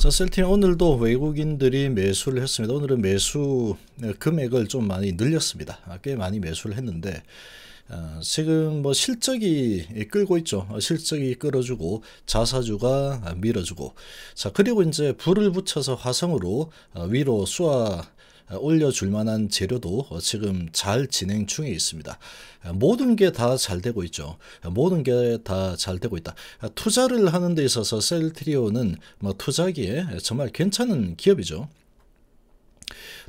자, 셀틴 오늘도 외국인들이 매수를 했습니다. 오늘은 매수 네, 금액을 좀 많이 늘렸습니다. 아, 꽤 많이 매수를 했는데 어, 지금 뭐 실적이 끌고 있죠. 어, 실적이 끌어주고 자사주가 밀어주고 자 그리고 이제 불을 붙여서 화성으로 어, 위로 쏘아 올려줄 만한 재료도 지금 잘 진행 중에 있습니다. 모든 게 다 잘 되고 있죠. 모든 게 다 잘 되고 있다. 투자를 하는 데 있어서 셀트리오는 뭐 투자기에 정말 괜찮은 기업이죠.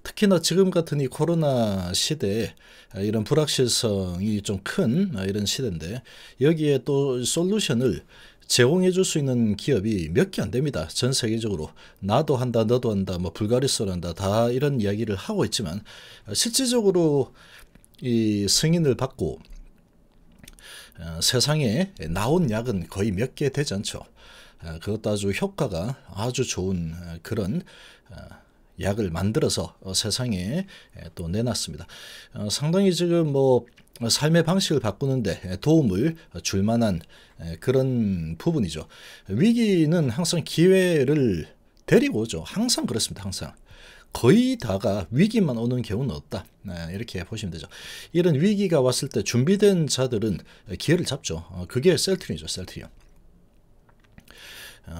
특히나 지금 같은 이 코로나 시대에 이런 불확실성이 좀 큰 이런 시대인데 여기에 또 솔루션을 제공해 줄 수 있는 기업이 몇 개 안 됩니다. 전 세계적으로 나도 한다 너도 한다 뭐 불가리스를 다다 이런 이야기를 하고 있지만 실질적으로 이 승인을 받고 어, 세상에 나온 약은 거의 몇 개 되지 않죠. 어, 그것도 아주 효과가 아주 좋은 어, 그런 약을 만들어서 어, 세상에 또 내놨습니다. 어, 상당히 지금 뭐 어, 삶의 방식을 바꾸는데 도움을 줄 만한 그런 부분이죠. 위기는 항상 기회를 데리고 오죠. 항상 그렇습니다. 항상. 거의 다가 위기만 오는 경우는 없다. 네, 이렇게 보시면 되죠. 이런 위기가 왔을 때 준비된 자들은 기회를 잡죠. 그게 셀트리죠, 셀트리온.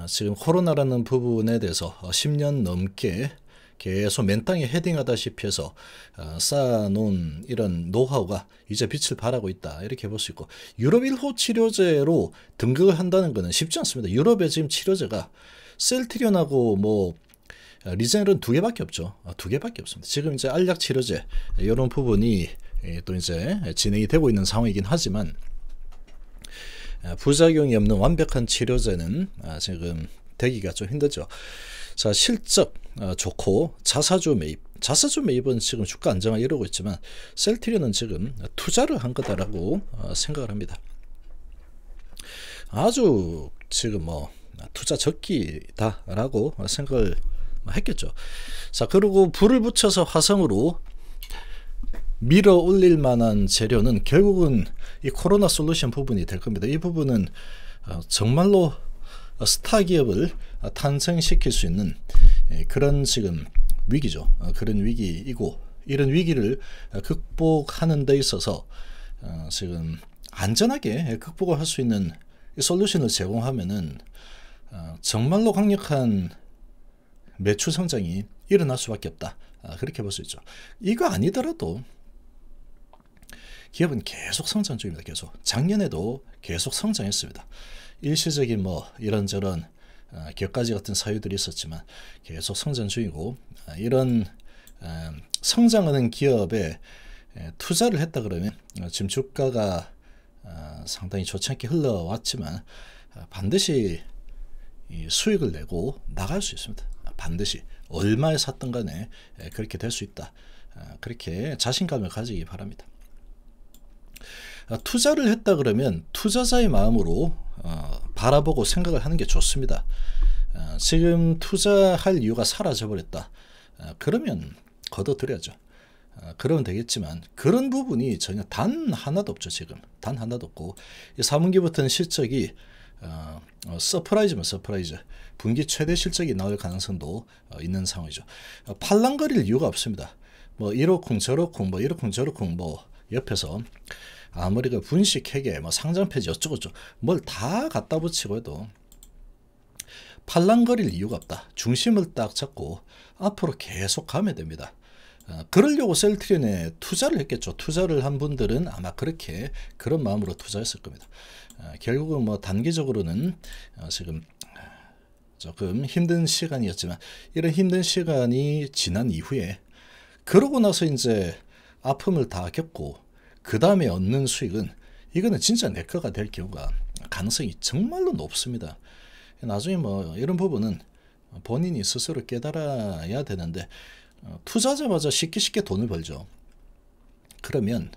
지금 코로나라는 부분에 대해서 10년 넘게 계속 맨땅에 헤딩하다시피 해서 어, 쌓아놓은 이런 노하우가 이제 빛을 발하고 있다 이렇게 볼 수 있고 유럽 1호 치료제로 등극을 한다는 것은 쉽지 않습니다. 유럽에 지금 치료제가 셀트리온하고 뭐 어, 리젠은 두 개밖에 없죠. 아, 두 개밖에 없습니다. 지금 이제 알약 치료제 이런 부분이 예, 또 이제 진행이 되고 있는 상황이긴 하지만 어, 부작용이 없는 완벽한 치료제는 아, 지금 되기가 좀 힘들죠. 자, 실적 어, 좋고 자사주 매입. 자사주 매입은 지금 주가 안정화 이루고 있지만 셀트리온은 지금 투자를 한 거다라고 어, 생각을 합니다. 아주 지금 뭐 투자 적기다라고 생각을 했겠죠. 자, 그리고 불을 붙여서 화성으로 밀어 올릴 만한 재료는 결국은 이 코로나 솔루션 부분이 될 겁니다. 이 부분은 어, 정말로 스타 기업을 어, 탄생시킬 수 있는 예, 그런 지금 위기죠. 어, 그런 위기이고 이런 위기를 극복하는 데 있어서 어, 지금 안전하게 극복을 할 수 있는 솔루션을 제공하면은 정말로 강력한 매출 성장이 일어날 수밖에 없다. 아, 그렇게 볼 수 있죠. 이거 아니더라도 기업은 계속 성장 중입니다. 계속 작년에도 계속 성장했습니다. 일시적인 뭐 이런저런 격가지 어, 같은 사유들이 있었지만 계속 성장 중이고 어, 이런 어, 성장하는 기업에 투자를 했다 그러면 지금 주가가 상당히 좋지 않게 흘러왔지만 반드시 수익을 내고 나갈 수 있습니다. 반드시 얼마에 샀던 간에 그렇게 될 수 있다. 그렇게 자신감을 가지기 바랍니다. 아, 투자를 했다 그러면 투자자의 마음으로 어, 바라보고 생각을 하는 게 좋습니다. 아, 지금 투자할 이유가 사라져버렸다. 아, 그러면 걷어들여야죠. 그러면 되겠지만 그런 부분이 전혀 단 하나도 없죠 지금 단 하나도 없고 3분기부터는 실적이 어, 어, 서프라이즈면 서프라이즈 분기 최대 실적이 나올 가능성도 어, 있는 상황이죠 어, 팔랑거릴 이유가 없습니다 뭐 이러쿵 저러쿵 뭐 이러쿵 저러쿵 뭐 옆에서 아무리 그 분식 회계, 뭐 상장 폐지 어쩌고저쩌고 뭘 다 갖다 붙이고 해도 팔랑거릴 이유가 없다. 중심을 딱 잡고 앞으로 계속 가면 됩니다. 어, 그러려고 셀트리온에 투자를 했겠죠. 투자를 한 분들은 아마 그렇게 그런 마음으로 투자했을 겁니다. 어, 결국은 뭐 단기적으로는 어, 지금 조금 힘든 시간이었지만 이런 힘든 시간이 지난 이후에 그러고 나서 이제 아픔을 다 겪고 그 다음에 얻는 수익은 이거는 진짜 내 거가 될 경우가 가능성이 정말로 높습니다. 나중에 뭐 이런 부분은 본인이 스스로 깨달아야 되는데 어, 투자자마자 쉽게 쉽게 돈을 벌죠. 그러면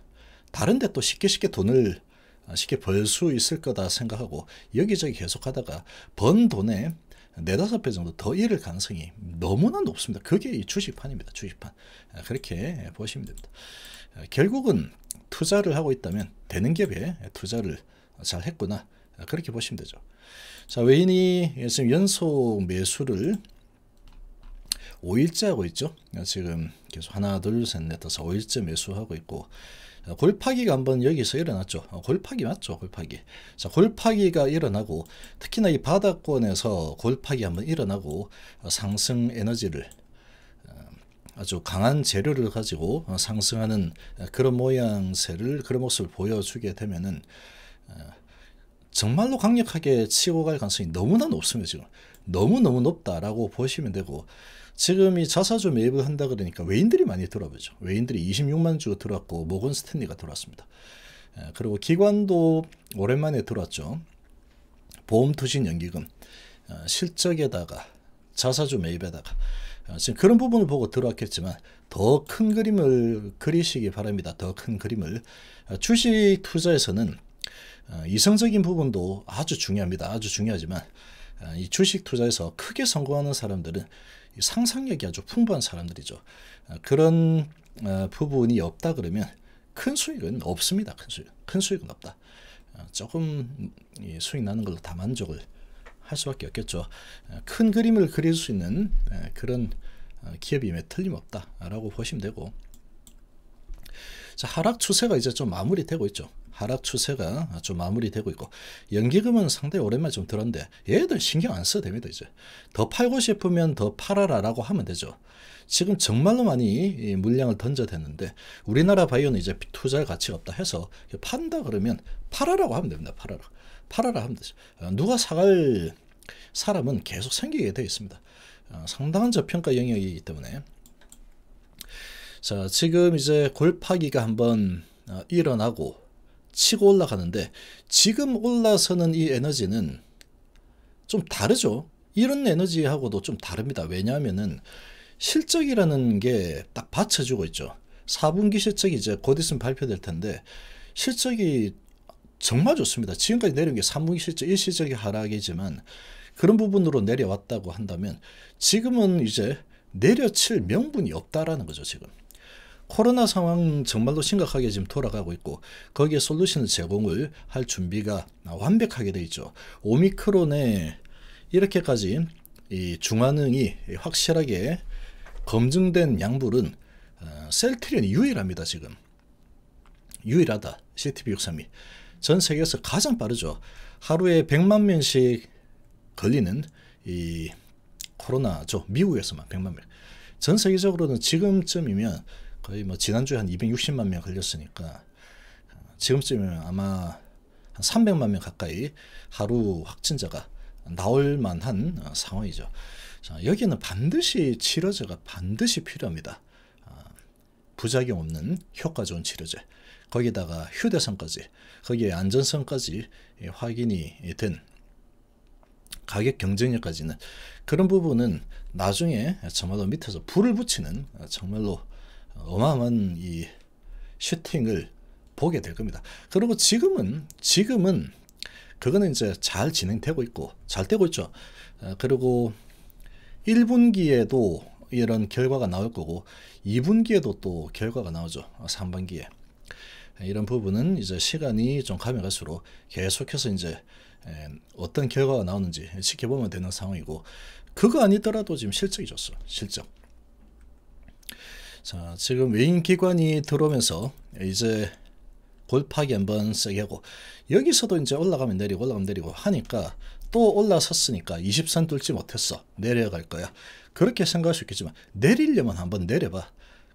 다른데 또 쉽게 쉽게 돈을 아, 쉽게 벌 수 있을 거다 생각하고 여기저기 계속 하다가 번 돈에 네다섯 배 정도 더 잃을 가능성이 너무나 높습니다. 그게 주식판입니다. 주식판. 아, 그렇게 보시면 됩니다. 아, 결국은 투자를 하고 있다면 되는 기업에 투자를 잘 했구나 그렇게 보시면 되죠. 자 외인이 지금 연속 매수를 5일째 하고 있죠. 지금 계속 하나 둘셋넷 다섯 5일째 매수하고 있고 골파기가 한번 여기서 일어났죠. 어, 골파기 맞죠? 골파기. 자, 골파기가 일어나고 특히나 이 바닥권에서 골파기 한번 일어나고 상승 에너지를 아주 강한 재료를 가지고 어, 상승하는 어, 그런 모양새를 그런 모습을 보여주게 되면은 어, 정말로 강력하게 치고 갈 가능성이 너무나 높습니다. 지금 너무너무 높다라고 보시면 되고 지금 이 자사주 매입을 한다 그러니까 외인들이 많이 들어오죠. 외인들이 26만 주 들어왔고 모건 스탠리가 들어왔습니다. 그리고 기관도 오랜만에 들어왔죠. 보험투신연기금 실적에다가 자사주 매입에다가 지금 아, 그런 부분을 보고 들어왔겠지만 더 큰 그림을 그리시기 바랍니다. 더 큰 그림을 아, 주식 투자에서는 아, 이성적인 부분도 아주 중요합니다. 아주 중요하지만 이 주식 투자에서 크게 성공하는 사람들은 상상력이 아주 풍부한 사람들이죠. 그런 부분이 없다 그러면 큰 수익은 없습니다. 큰 수익, 큰 수익은 없다. 조금 수익 나는 걸로 다 만족을 할 수밖에 없겠죠. 큰 그림을 그릴 수 있는 그런 어, 기업임에 틀림없다라고 보시면 되고 자, 하락 추세가 이제 좀 마무리되고 있죠. 하락 추세가 좀 마무리되고 있고 연기금은 상당히 오랜만에 좀 들었는데 얘들 신경 안 써도 됩니다. 이제 더 팔고 싶으면 더 팔아라라고 하면 되죠. 지금 정말로 많이 물량을 던져댔는데 우리나라 바이오는 이제 투자할 가치가 없다 해서 판다 그러면 팔아라고 하면 됩니다. 팔아라. 팔아라 하면 되죠. 어, 누가 사갈 사람은 계속 생기게 되어 있습니다. 어, 상당한 저평가 영역이기 때문에 자 지금 이제 골파기가 한번 어, 일어나고 치고 올라가는데 지금 올라서는 이 에너지는 좀 다르죠. 이런 에너지하고도 좀 다릅니다. 왜냐하면 실적이라는 게 딱 받쳐주고 있죠. 4분기 실적이 이제 곧 있으면 발표될 텐데 실적이 정말 좋습니다. 지금까지 내려온 게 사무실적 일시적인 하락이지만 그런 부분으로 내려왔다고 한다면 지금은 이제 내려칠 명분이 없다라는 거죠. 지금. 코로나 상황 정말로 심각하게 지금 돌아가고 있고 거기에 솔루션을 제공을 할 준비가 완벽하게 돼 있죠. 오미크론에 이렇게까지 이 중화능이 확실하게 검증된 양불은 어, 셀트리온이 유일합니다. 지금. 유일하다. CTV632. 전 세계에서 가장 빠르죠. 하루에 100만 명씩 걸리는 이 코로나죠. 미국에서만 100만 명. 전 세계적으로는 지금쯤이면 거의 뭐 지난주에 한 260만 명 걸렸으니까 지금쯤이면 아마 한 300만 명 가까이 하루 확진자가 나올 만한 어, 상황이죠. 자, 여기는 반드시 치료제가 반드시 필요합니다. 아, 부작용 없는 효과 좋은 치료제. 거기다가 휴대성까지 거기에 안전성까지 예, 확인이 된 가격 경쟁력까지는 그런 부분은 나중에 정말로 밑에서 불을 붙이는 어, 정말로 어마어마한 이 슈팅을 보게 될 겁니다. 그리고 지금은 지금은 그거는 이제 잘 진행되고 있고 잘 되고 있죠. 어, 그리고 1분기에도 이런 결과가 나올 거고 2분기에도 또 결과가 나오죠. 3분기에. 이런 부분은 이제 시간이 좀 가면 갈수록 계속해서 이제 어떤 결과가 나오는지 지켜보면 되는 상황이고 그거 아니더라도 지금 실적이 좋어 실적 자 지금 외인 기관이 들어오면서 이제 골파기 한번 세게 하고 여기서도 이제 올라가면 내리고 올라가면 내리고 하니까 또 올라섰으니까 20선 뚫지 못했어 내려갈 거야 그렇게 생각할 수 있겠지만 내리려면 한번 내려봐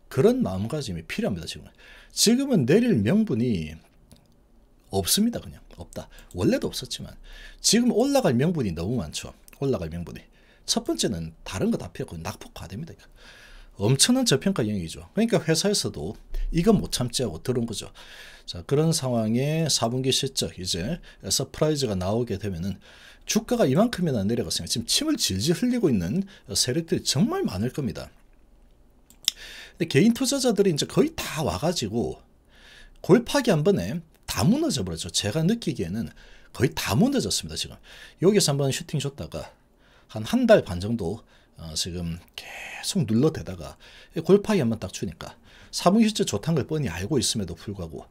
그런 마음가짐이 필요합니다 지금 지금은 내릴 명분이 없습니다. 그냥 없다. 원래도 없었지만 지금 올라갈 명분이 너무 많죠. 올라갈 명분이. 첫 번째는 다른 거다 필요 없고 낙폭화 됩니다. 엄청난 저평가 영역이죠. 그러니까 회사에서도 이건 못 참지 하고 들은 거죠. 자, 그런 상황에 4분기 실적 이제 서프라이즈가 나오게 되면은 주가가 이만큼이나 내려갔으니 지금 침을 질질 흘리고 있는 세력들이 정말 많을 겁니다. 근데 개인 투자자들이 이제 거의 다 와가지고 골파기 한 번에 다 무너져 버렸죠. 제가 느끼기에는 거의 다 무너졌습니다. 지금 여기서 한 번 슈팅 줬다가 한 한 달 반 정도 어, 지금 계속 눌러대다가 골파기 한 번 딱 주니까 사무실제 좋다는 걸 뻔히 알고 있음에도 불구하고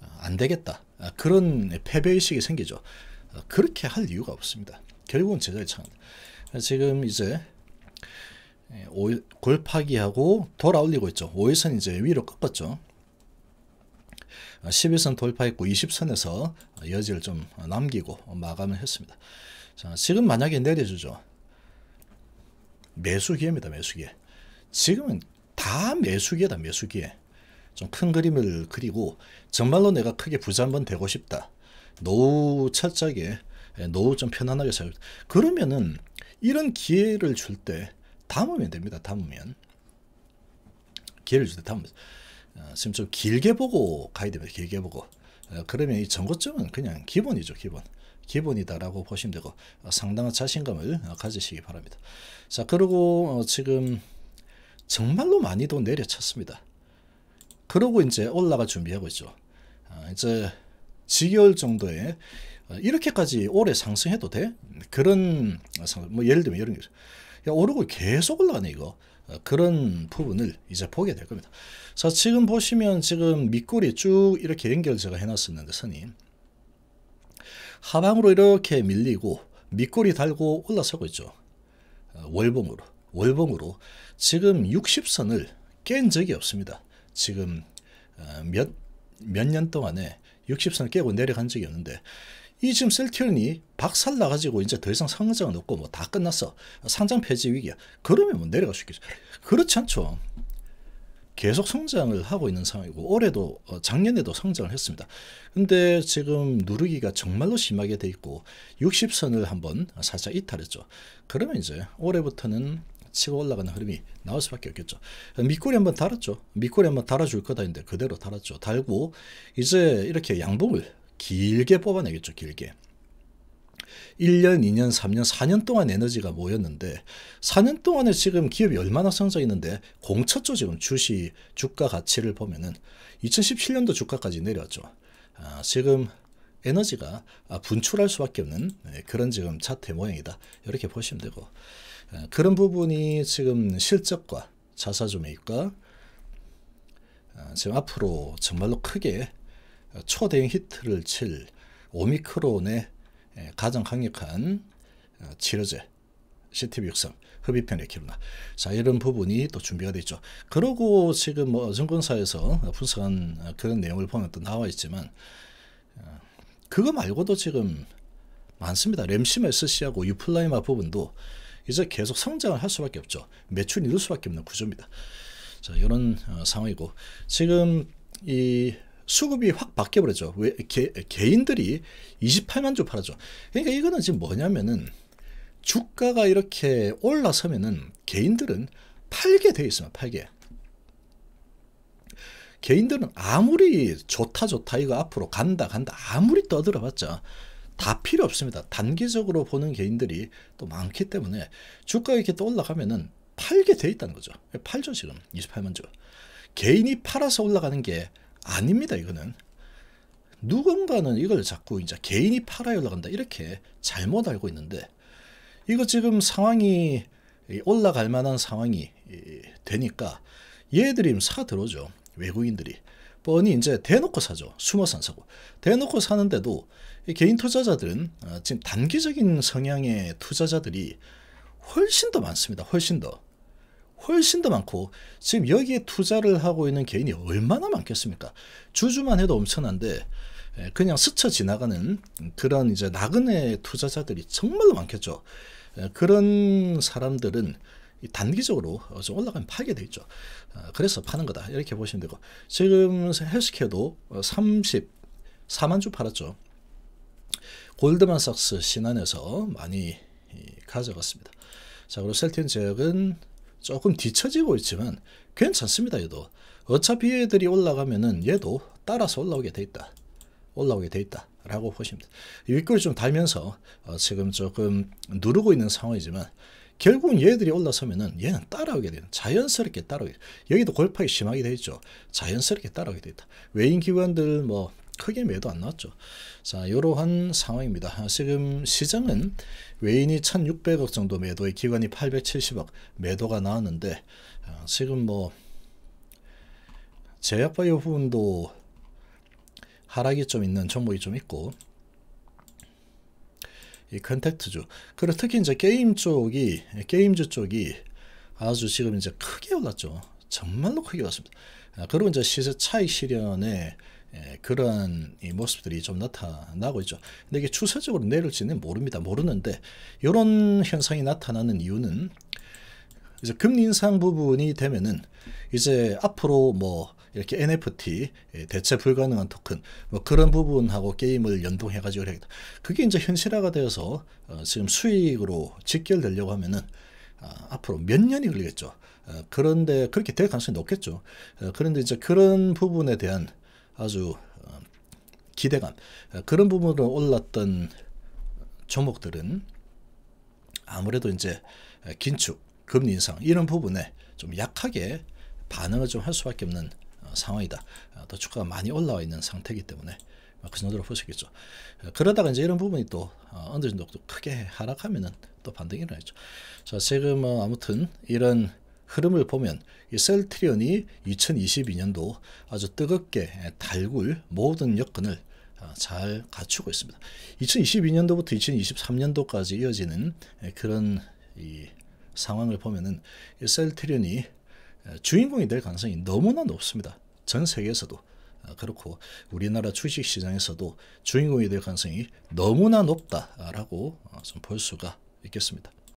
어, 안 되겠다 아, 그런 패배의식이 생기죠. 어, 그렇게 할 이유가 없습니다. 결국은 제자의 창. 지금 이제 예, 오일, 골파기하고 돌아올리고 있죠. 5일선 이제 위로 꺾었죠. 11선 아, 돌파했고 20선에서 여지를 좀 남기고 마감을 했습니다. 자, 지금 만약에 내려주죠. 매수기회입니다. 매수기에 지금은 다매수기에다매수기에좀 큰 그림을 그리고 정말로 내가 크게 부자 한번 되고 싶다. 노후 철저하게 예, 노후 좀 편안하게 살고 그러면은 이런 기회를 줄때 담으면 됩니다. 담으면. 기회를 줄때담으면 어, 지금 좀 길게 보고 가야 됩니다. 길게 보고. 어, 그러면 이 전고점은 그냥 기본이죠. 기본. 기본이다라고 보시면 되고 어, 상당한 자신감을 어, 가지시기 바랍니다. 자 그리고 어, 지금 정말로 많이도 내려쳤습니다. 그러고 이제 올라가 준비하고 있죠. 어, 이제 지겨울 정도의 이렇게까지 오래 상승해도 돼? 그런 뭐 예를 들면 이런 거죠. 오르고 계속 올라가네 이거. 어, 그런 부분을 이제 보게 될 겁니다. 자 지금 보시면 지금 밑골이 쭉 이렇게 연결 제가 해놨었는데 선이 하방으로 이렇게 밀리고 밑골이 달고 올라서고 있죠. 어, 월봉으로 월봉으로 지금 60선을 깬 적이 없습니다. 지금 어, 몇몇 년 동안에 60선을 깨고 내려간 적이 없는데 이 지금 셀티온이 박살 나가지고 이제 더 이상 상장은 없고 뭐 다 끝났어. 상장 폐지 위기야. 그러면 뭐 내려갈 수 있겠죠. 그렇지 않죠. 계속 성장을 하고 있는 상황이고 올해도 어, 작년에도 성장을 했습니다. 근데 지금 누르기가 정말로 심하게 돼 있고 60선을 한번 살짝 이탈했죠. 그러면 이제 올해부터는 치고 올라가는 흐름이 나올 수밖에 없겠죠. 밑꼬이 한번 달았죠. 밑꼬이 한번 달아줄 거다인데 그대로 달았죠. 달고 이제 이렇게 양봉을 길게 뽑아내겠죠, 길게. 1년, 2년, 3년, 4년 동안 에너지가 모였는데 4년 동안에 지금 기업이 얼마나 성장했는데 공쳤죠 지금 주식 주가 가치를 보면은 2017년도 주가까지 내려왔죠. 아, 지금 에너지가 아, 분출할 수밖에 없는 네, 그런 지금 차트 모양이다 이렇게 보시면 되고 아, 그런 부분이 지금 실적과 자사주 매입과 아, 지금 앞으로 정말로 크게 초대형 히트를 칠 오미크론의 가장 강력한 어, 치료제 CTV63 흡입형 레키루나 자 이런 부분이 또 준비가 돼죠 그러고 지금 뭐 증권사에서 분석한 어, 그런 내용을 보면 또 나와 있지만 어, 그거 말고도 지금 많습니다. 램시 SC하고 유플라이마 부분도 이제 계속 성장을 할 수밖에 없죠. 매출이 늘 수밖에 없는 구조입니다. 자 이런 상황이고 지금 이 수급이 확 바뀌어버렸죠. 왜 개, 개인들이 28만 주 팔아죠. 그러니까 이거는 지금 뭐냐면은 주가가 이렇게 올라서면은 개인들은 팔게 돼 있으면 팔게. 개인들은 아무리 좋다 좋다 이거 앞으로 간다 간다 아무리 떠들어봤자 다 필요 없습니다. 단기적으로 보는 개인들이 또 많기 때문에 주가가 이렇게 또 올라가면은 팔게 돼 있다는 거죠. 팔죠 지금 28만 주. 개인이 팔아서 올라가는 게 아닙니다. 이거는. 누군가는 이걸 자꾸 이제 개인이 팔아올라 간다 이렇게 잘못 알고 있는데 이거 지금 상황이 올라갈 만한 상황이 되니까 얘들이 사 들어오죠. 외국인들이. 뻔히 이제 대놓고 사죠. 숨어서 안 사고. 대놓고 사는데도 개인 투자자들은 어, 지금 단기적인 성향의 투자자들이 훨씬 더 많습니다. 훨씬 더. 훨씬 더 많고 지금 여기에 투자를 하고 있는 개인이 얼마나 많겠습니까? 주주만 해도 엄청난데 예, 그냥 스쳐 지나가는 그런 이제 나그네 투자자들이 정말로 많겠죠. 예, 그런 사람들은 단기적으로 좀 올라가면 파괴돼 있죠. 아, 그래서 파는 거다 이렇게 보시면 되고 지금 헬스케도 34만 주 팔았죠. 골드만삭스 신안에서 많이 가져갔습니다. 자 그리고 셀티언 제은 조금 뒤처지고 있지만 괜찮습니다. 얘도 어차피 얘들이 올라가면은 얘도 따라서 올라오게 돼 있다. 올라오게 돼 있다. 라고 보시면 됩니다. 윗골이 좀 달면서 어 지금 조금 누르고 있는 상황이지만 결국은 얘들이 올라서면은 얘는 따라오게 되는 자연스럽게 따라오게 여기도 골파이 심하게 돼 있죠. 자연스럽게 따라오게 돼 있다. 외인 기관들 뭐 크게 매도 안 나왔죠. 자, 이러한 상황입니다. 지금 시장은 외인이 1,600억 정도 매도에 기관이 870억 매도가 나왔는데 아, 지금 뭐 제약바이오 부분도 하락이 좀 있는 종목이 좀 있고 이 컨택트주 그리고 특히 이제 게임 쪽이 게임주 쪽이 아주 지금 이제 크게 올랐죠 정말로 크게 올랐습니다 아, 그리고 이제 시세 차익 실현에 예, 그런 모습들이 좀 나타나고 있죠. 근데 이게 추세적으로 내릴지는 모릅니다. 모르는데 이런 현상이 나타나는 이유는 이제 금리 인상 부분이 되면은 이제 앞으로 뭐 이렇게 NFT 예, 대체 불가능한 토큰 뭐 그런 부분하고 게임을 연동해 가지고 해야겠다. 그게 이제 현실화가 되어서 어 지금 수익으로 직결되려고 하면은 어 앞으로 몇 년이 걸리겠죠. 어 그런데 그렇게 될 가능성이 높겠죠. 어, 그런데 이제 그런 부분에 대한 아주 어, 기대감 어, 그런 부분으로 올랐던 종목들은 아무래도 이제 어, 긴축, 금리 인상 이런 부분에 좀 약하게 반응을 좀 할 수밖에 없는 상황이다. 또 주가가 많이 올라와 있는 상태이기 때문에 뭐 그 정도로 보시겠죠. 그러다가 이제 이런 부분이 또 어느 정도 크게 하락하면은 또 반등이 일어나죠. 자, 지금 아무튼 이런 흐름을 보면 이 셀트리온이 2022년도 아주 뜨겁게 달굴 모든 여건을 어, 잘 갖추고 있습니다. 2022년도부터 2023년도까지 이어지는 그런 상황을 보면은 셀트리온이 주인공이 될 가능성이 너무나 높습니다. 전 세계에서도 어, 그렇고 우리나라 주식시장에서도 주인공이 될 가능성이 너무나 높다라고 어, 좀볼 수가 있겠습니다.